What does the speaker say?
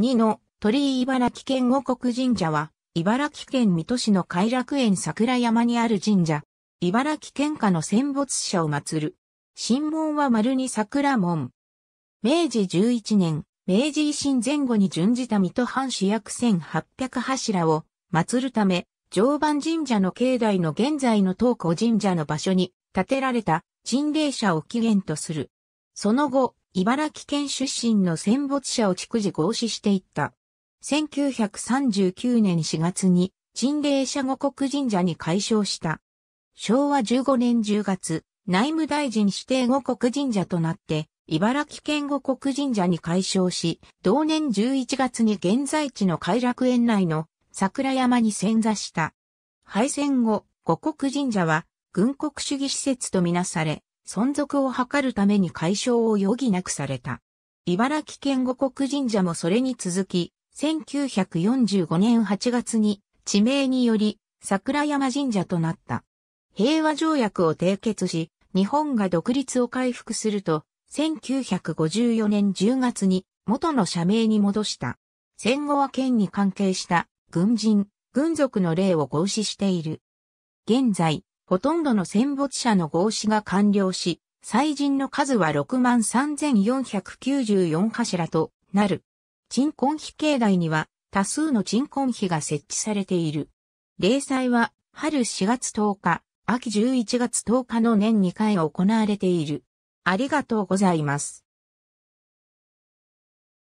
2の鳥居茨城県五国神社は、茨城県水戸市の偕楽園桜山にある神社。茨城県下の戦没者を祀る。神門は丸に桜門。明治11年、明治維新前後に準じた水戸藩主役1800柱を祀るため、常磐神社の境内の現在の東湖神社の場所に建てられた鎮霊社を起源とする。その後、茨城県出身の戦没者を逐次合祀していった。1939年4月に、陳霊社五国神社に改称した。昭和15年10月、内務大臣指定五国神社となって、茨城県五国神社に改称し、同年11月に現在地の偕楽園内の桜山に遷座した。敗戦後、五国神社は、軍国主義施設とみなされ、存続を図るために解消を余儀なくされた。茨城県五国神社もそれに続き、1945年8月に地名により桜山神社となった。平和条約を締結し、日本が独立を回復すると、1954年10月に元の社名に戻した。戦後は県に関係した軍人、軍属の例を合祀している。現在、ほとんどの戦没者の合祀が完了し、祭人の数は63,494柱となる。鎮魂碑境内には多数の鎮魂碑が設置されている。例祭は春4月10日、秋11月10日の年2回行われている。ありがとうございます。